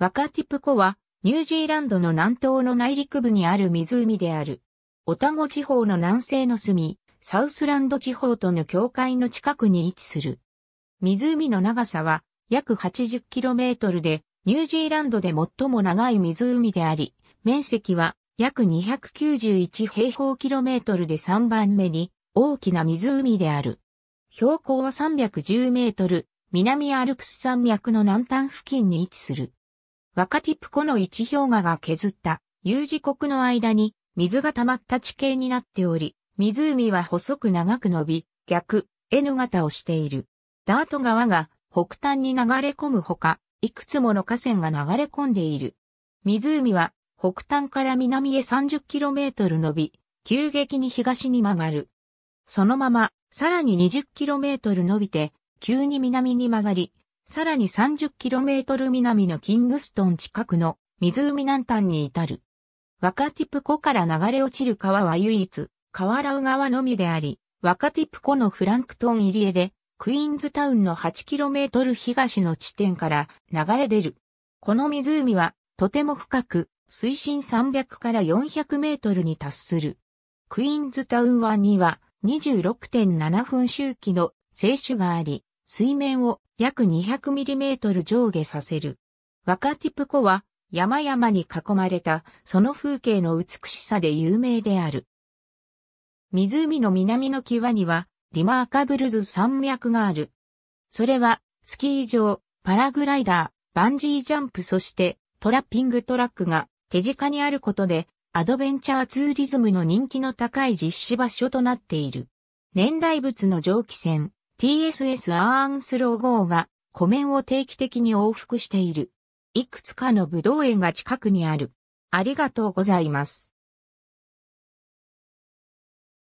ワカティプ湖は、ニュージーランドの南東の内陸部にある湖である。オタゴ地方の南西の隅、サウスランド地方との境界の近くに位置する。湖の長さは約 80km で、ニュージーランドで最も長い湖であり、面積は約291平方キロメートルで3番目に大きな湖である。標高は310メートル、南アルプス山脈の南端付近に位置する。若ティプ湖の一氷河が削った U 字国の間に水が溜まった地形になっており、湖は細く長く伸び、逆、N 型をしている。ダート川が北端に流れ込むほか、いくつもの河川が流れ込んでいる。湖は北端から南へ 30km 伸び、急激に東に曲がる。そのまま、さらに 20km 伸びて、急に南に曲がり、さらに 30km 南のキングストン近くの湖南端に至る。ワカティプ湖から流れ落ちる川は唯一、河原川のみであり、ワカティプ湖のフランクトン入り江で、クイーンズタウンの 8km 東の地点から流れ出る。この湖は、とても深く、水深300から400メートルに達する。クイーンズタウン湾には、26.7分周期の清酒があり、水面を約 200mm 上下させる。ワカティプコは山々に囲まれたその風景の美しさで有名である。湖の南の際にはリマーカブルズ山脈がある。それはスキー場、パラグライダー、バンジージャンプそしてトラッピングトラックが手近にあることでアドベンチャーツーリズムの人気の高い実施場所となっている。年代物の蒸気船、TSS アーンスロー号が湖面を定期的に往復している。いくつかの武道園が近くにある。ありがとうございます。